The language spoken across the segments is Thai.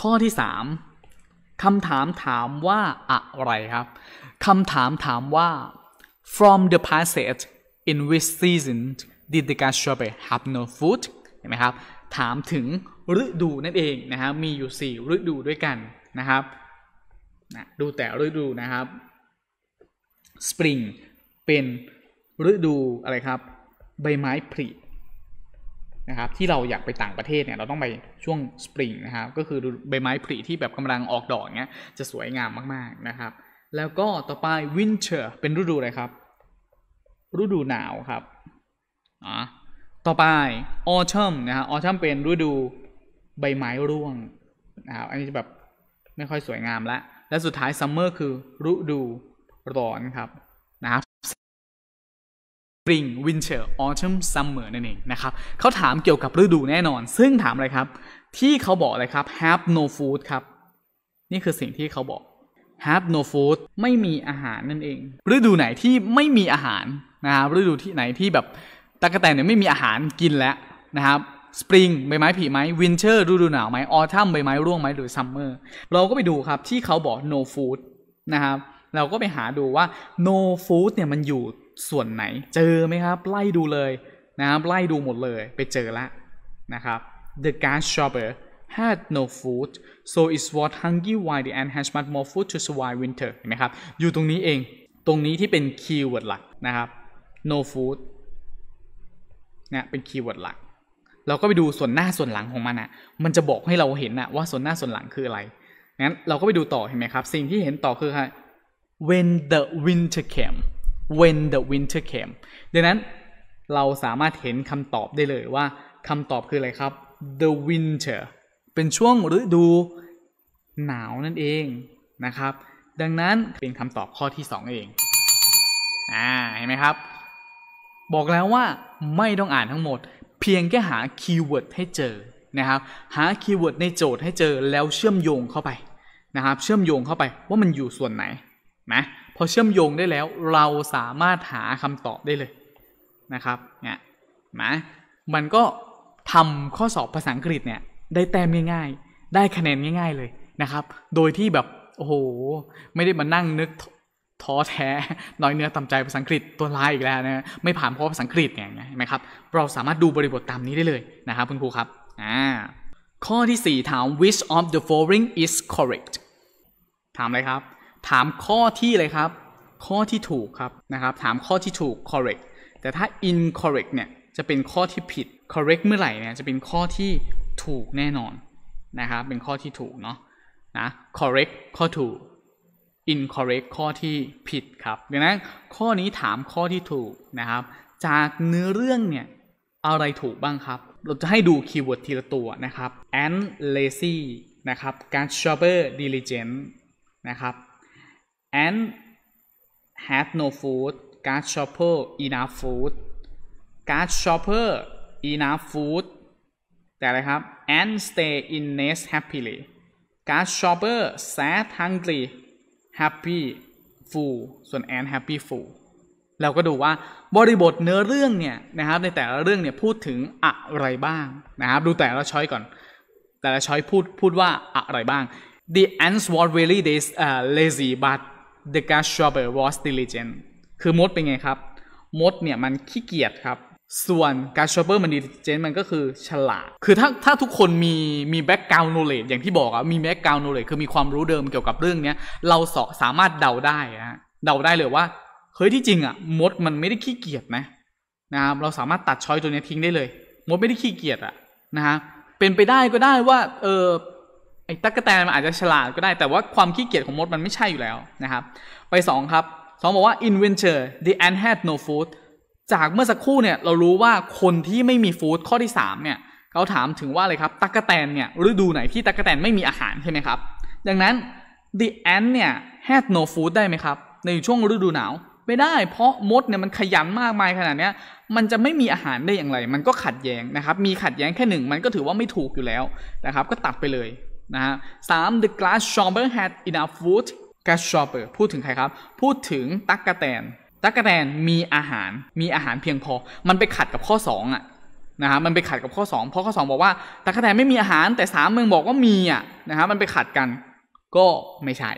ข้อที่สามคำถามถามว่าอะไรครับ คำถามถามว่า from the passage in which season did the grasshopper have no food เห็นไหมครับ ถามถึงฤดูนั่นเองนะครับ มีอยู่ 4 ฤดูด้วยกันนะครับนะดูแต่ฤดูนะครับ spring เป็นฤดูอะไรครับ ใบไม้ผลินะครับที่เราอยากไปต่างประเทศเนี่ย เราต้องไปช่วงสปริงนะครับ ก็คือใบไม้ผลิที่แบบกำลังออกดอกเนี้ยจะสวยงามมากๆนะครับแล้วก็ต่อไปวินเทอร์เป็นฤดูอะไรครับ ฤดูหนาวครับอ่ะต่อไปออชัมนะฮะออชัมเป็นฤดูใบไม้ร่วงนะครับอันนี้จะแบบไม่ค่อยสวยงามละและสุดท้ายซัมเมอร์คือฤดูร้อนครับ spring winter autumn summer นั่นเองนะครับเขาถามเกี่ยวกับฤดูแน่นอน ซึ่งถามอะไรครับ ที่เขาบอกอะไรครับ have no food ครับ นี่คือสิ่งที่เขาบอก have no food ไม่มีอาหาร นั่นเอง ฤดูไหนที่ไม่มีอาหารนะครับ ฤดูที่ไหนที่แบบตะกะแตนเนี่ยไม่มีอาหารกินแล้วนะครับสปริงใบไม้ผลิไหมวินเทอร์ฤดูหนาวไหมออทัมใบไม้ร่วงไหมหรือซัมเมอร์เราก็ไปดูครับที่เขาบอก no food นะครับเราก็ไปหาดูว่า no food เนี่ยมันอยู่ส่วนไหน เจอไหมครับ ไล่ดูเลยนะครับ ไล่ดูหมดเลยไปเจอละนะครับ the gas shopper had no food so it was hungry w h y the ant has much more food to survive winter เห็นไหมครับ อยู่ตรงนี้เอง ตรงนี้ที่เป็นคีย์เวิร์ดหลักนะครับ no food นะเป็นคีย์เวิร์ดหลัก เราก็ไปดูส่วนหน้าส่วนหลังของมันอะ่ะมันจะบอกให้เราเห็นอะว่าส่วนหน้าส่วนหลังคืออะไร งั้นเราก็ไปดูต่อเห็นไหมครับ สิ่งที่เห็นต่อคือ when the winter came when the winter came ดังนั้นเราสามารถเห็นคำตอบได้เลยว่าคำตอบคืออะไรครับ the winter เป็นช่วงฤดูหนาวนั่นเองนะครับ ดังนั้นเป็นคำตอบข้อที่ 2 เองอ่าเห็นไหมครับ บอกแล้วว่าไม่ต้องอ่านทั้งหมดเพียงแค่หาคีย์เวิร์ดให้เจอนะครับ หาคีย์เวิร์ดในโจทย์ให้เจอแล้วเชื่อมโยงเข้าไปนะครับเชื่อมโยงเข้าไปว่ามันอยู่ส่วนไหนนะพอเชื่อมโยงได้แล้วเราสามารถหาคำตอบได้เลยนะครับเนี่ยนะมันก็ทำข้อสอบภาษาอังกฤษเนี่ยได้แต้มง่าย ๆ ได้คะแนนง่าย ๆเลยนะครับ โดยที่แบบโอ้โหไม่ได้มานั่งนึกท้อแท้น้อยเนื้อต่ำใจภาษาอังกฤษตัวลายอีกแล้วนะไม่ผ่านเพราะภาษาอังกฤษงนะนไหมครับเราสามารถดูบริบทตามนี้ได้เลยนะครับคุณครูครับอ่าข้อที่ 4 ถาม which of the following is correct ถามอะไรครับถามข้อที่เลยครับ ข้อที่ถูกครับนะครับ ถามข้อที่ถูก correct แต่ถ้า incorrect เนี่ย จะเป็นข้อที่ผิด correct เมื่อไหร่เนี่ย จะเป็นข้อที่ถูกแน่นอนนะครับ เป็นข้อที่ถูกเนาะนะ correct ข้อถูก incorrect ข้อที่ผิดครับดังนั้นข้อนี้ถามข้อที่ถูกนะครับ จากเนื้อเรื่องเนี่ยอะไรถูกบ้างครับเราจะให้ดูคีย์เวิร์ดทีละตัวนะครับ and lazy นะครับ g a s h o p e r diligent นะครับ and had no food grasshopper enough food grasshopper enough food แต่อะไรครับ and stay in nest happily grasshopper sad hungry happy full ส่วน and happy full เราก็ดูว่าบริบทเนื้อเรื่องเนี่ยนะครับ ในแต่ละเรื่องเนี่ย พูดถึงอะไรบ้างนะครับ ดูแต่ละช้อยก่อน แต่ละช้อยพูดพูดว่าอะไรบ้าง the ants were really this uh, lazy but the g a s s robber was diligent คือ มด เป็นไงครับ มด เนี่ยมัน ขี้เกียจครับ ส่วนกา s ชอปเปอร์มันดีเจนมันก็คือฉลาด คือถ้าถ้าทุกคนมีมีแบ็กกราวน์โนเลดอย่างที่บอกอะมีแบ็กกราวน์โนเลดคือมีความรู้เดิมเกี่ยวกับเรื่อง เนี้ย เราสสามารถเดาได้นะเดาได้เลยว่า เฮ้ย ที่ จริงอะมด มันไม่ได้ขี้เกียจนะนะครับ เราสามารถตัดช้อยตัวนี้ทิ้งได้เลย มดไม่ได้ขี้เกียจอะนะฮะเป็นไปได้ก็ได้ว่าเออไอ้ตั๊กแตนมันอาจจะฉลาดก็ได้ แต่ว่าความขี้เกียจของมดมันไม่ใช่อยู่แล้วนะครับ ไป 2 ครับสองบอกว่า in winter the ant had no food จากเมื่อสักครู่เนี่ย เรารู้ว่าคนที่ไม่มีฟู้ดข้อที่3เนี่ยเขาถามถึงว่าอะไรครับตั๊กแตนเนี่ยฤดูไหนที่ตั๊กแตนไม่มีอาหารใช่ไหมครับ ดังนั้น the ant เนี่ย had no food ได้ไหมครับ ในช่วงฤดูหนาว ไม่ได้เพราะมดเนี่ยมันขยันมากมายขนาดนี้มันจะไม่มีอาหารได้อย่างไร มันก็ขัดแย้งนะครับ มีขัดแย้งแค่หนึ่งมันก็ถือว่าไม่ถูกอยู่แล้วนะครับ ก็ตัดไปเลยนะฮะสาม the glass shopper had enough food glass shopper พูดถึงใครครับ พูดถึง ตั๊กกะแตน ตั๊กกะแตนมีอาหาร มีอาหารเพียงพอ มันไปขัดกับข้อ 2 อ่ะนะฮะ มันไปขัดกับข้อ2เพราะข้อ 2 บอกว่าตั๊กะแตนไม่มีอาหาร แต่3ามมึงบอกว่ามีอ่ะนะฮะ มันไปขัดกัน ก็ไม่ใช่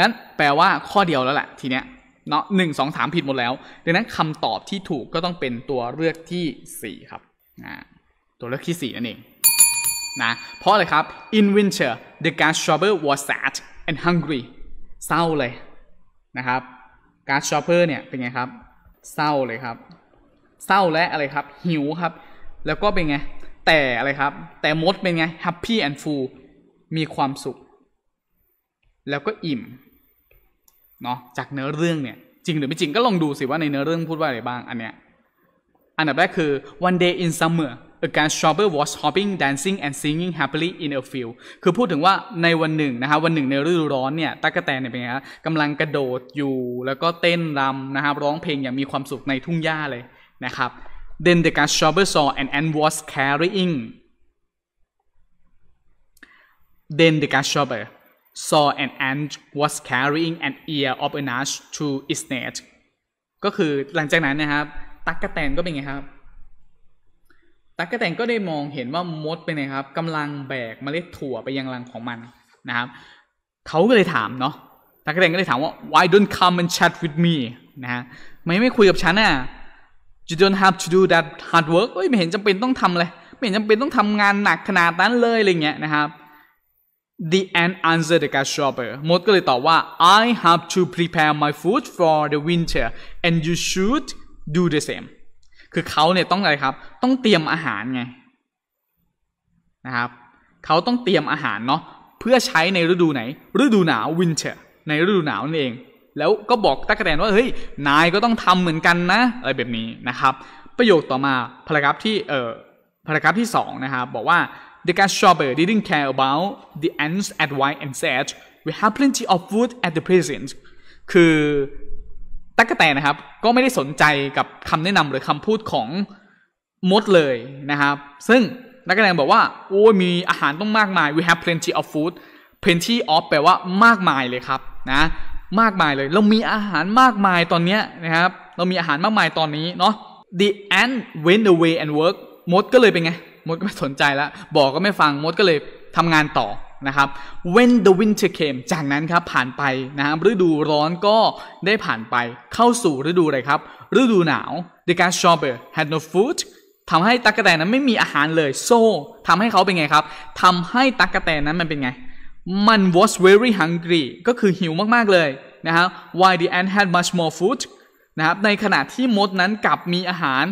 นั้นแปลว่าข้อเดียวแล้วแหละทีเนี้ย เนาะหนึ่งสองสามผิดหมดแล้ว ดังนั้นคำตอบที่ถูกก็ต้องเป็นตัวเลือกที่4ครับตัวเลือกที่4นั่นเองนะเพราะ อะไรครับ in winter the g a s s h o p p e r was sad and hungry เศร้าเลยนะครับ g a s s h o p p e r เนี่ยเป็นไงครับ เศร้าเลยครับ เศร้าและอะไรครับหิวครับ แล้วก็เป็นไงแต่อะไรครับแต่มดเป็นไง happy and full มีความสุข แล้วก็อิ่มเนาะจากเนื้อเรื่องเนี่ย จริงหรือไม่จริงก็ลองดูสิว่าในเนื้อเรื่องพูดว่าอะไรบ้าง อันเนี้ยอันดับแรกคือ one day in summer a g a i n strawberry was hopping dancing and singing happily in a field คือพูดถึงว่าในวันหนึ่งนะฮะวันหนึ่งในฤดูร้อนเนี่ยตั๊กแตนเนี่ยเป็นไงฮะกำลังกระโดดอยู่แล้วก็เต้นรำนะครับร้องเพลงอย่างมีความสุขในทุ่งหญ้าเลยนะครับ then the g a n strawberry saw an ant was carrying then the g a n strawberry saw an ant was carrying an ear of a nut to its nest ก็คือหลังจากนั้นนะครับ ตั๊กแตนก็เป็นไงครับตักกะแตนก็ได้มองเห็นว่า มดเป็นไงครับกำลังแบกเมล็ดถั่วไปยังรังของมันนะครับเขาก็เลยถามเนาะตักกะแตนก็เลยถามว่า why don't come and chat with me นะฮะไม่ไม่คุยกับฉันอ่ะ you don't have to do that hard work เอ้ยไม่เห็นจำเป็นต้องทำเลยไม่เห็นจำเป็นต้องทำงานหนักขนาดนั้นเลยอะไรเงี้ยนะครับ The ant answered the grasshopper มดก็เลยตอบว่า I have to prepare my food for the winter and you should do the same คือเขาเนี่ยต้องอะไรครับ ต้องเตรียมอาหารไง นะครับ เขาต้องเตรียมอาหารเนาะเพื่อใช้ในฤดูไหนฤดูหนาววินเทอร์ในฤดูหนาวนั่นเอง แล้วก็บอกตะกแตนว่า เฮ้ย นายก็ต้องทำเหมือนกันนะอะไรแบบนี้นะครับ ประโยคต่อมาพารากราฟที่ เอ่อพารากราฟที่ 2 นะครับ บอกว่า the g a s s h o p p e r didn't care about the ants at white and said we have plenty of food at the present คือตั๊กแตนนะครับก็ไม่ได้สนใจกับคำแนะนำหรือคำพูดของมดเลยนะครับ ซึ่งตั๊กแตนบอกว่าโอ้มีอาหารต้องมากมาย we have plenty of food plenty of แปลว่ามากมายเลยครับนะมากมายเลยเรามีอาหารมากมายตอนนี้นะครับ เรามีอาหารมากมายตอนนี้เนาะ the ant went away and work มดก็เลยเป็นไงมดก็ไม่สนใจแล้วบอกก็ไม่ฟังมดก็เลยทำงานต่อนะครับ when the winter came จากนั้นครับผ่านไปนะครับฤดูร้อนก็ได้ผ่านไป เข้าสู่ฤดูอะไรครับฤดูหนาว the g a s h o p e r had no food ทำให้ตั๊กแตนนั้นไม่มีอาหารเลย so ทำให้เขาเป็นไงครับทำให้ตั๊กแตนนั้นมันเป็นไงมัน was very hungry ก็คือหิวมากๆเลยนะครับ why the ant had much more food นะครับในขณะที่มดนั้นกลับมีอาหาร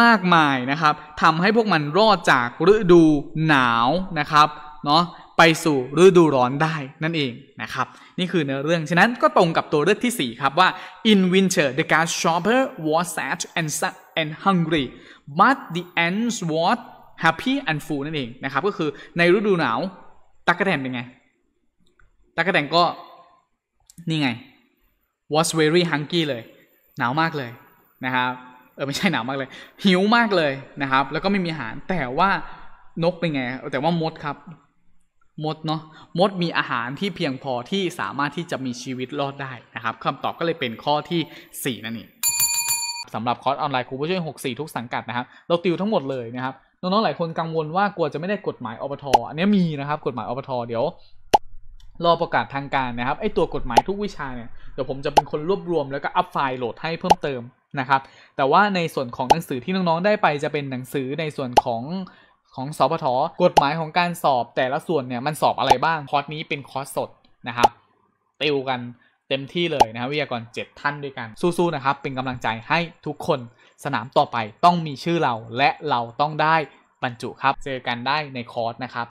มากมายนะครับทำให้พวกมันรอดจากฤดูหนาว นะครับเนาะไปสู่ฤดูร้อนได้นั่นเองนะครับ นี่คือเนื้อเรื่องฉะนั้นก็ตรงกับตัวเลือกที่ 4 ครับว่า in winter the g a s s h o p p e r was sad and sad and hungry but the ants was happy and full นั่นเองนะครับ ก็คือในฤดูหนาวตักะแตนเป็นไงตักะแตนก็ นี่ไง was very hungry เลย หนาวมากเลยนะครับ เออไม่ใช่หนาวมากเลย หิวมากเลยนะครับ แล้วก็ไม่มีอาหารแต่ว่านกเป็นไง แต่ว่ามดครับมดเนาะมดมีอาหารที่เพียงพอที่สามารถที่จะมีชีวิตรอดได้นะครับคำตอบก็เลยเป็นข้อที่ 4 นั่นเองสำหรับ คอร์ส ออนไลน์ครูผู้ช่วย 64 ทุกสังกัด นะ ครับ เราติวทั้ง หมด เลย นะครับ น้องๆหลาย คนกังวลว่ากลัว จะไม่ได้กฎหมายอบทอันนี้มี นะครับ กฎหมายอบทเดี๋ยวรอประกาศทางการนะครับไอตัวกฎหมายทุกวิชาเนี่ยเดี๋ยวผมจะเป็นคนรวบรวม แล้วก็อัพไฟล์โหลดให้เพิ่มเติมนะครับ แต่ว่าในส่วนของหนังสือที่น้องๆได้ไปจะเป็นหนังสือในส่วนของของสพทกฎหมายของการสอบแต่ละส่วน เนี่ย มันสอบอะไรบ้าง คอร์สนี้เป็น คอร์สสดนะครับ ติว กันเต็มที่เลยนะครับวิทยากร7ท่านด้วยกันสู้ๆนะครับ เป็นกำลังใจให้ทุกคนสนามต่อไปต้องมีชื่อเราและเราต้องได้บรรจุครับเจอกันได้ในคอร์สนะครับ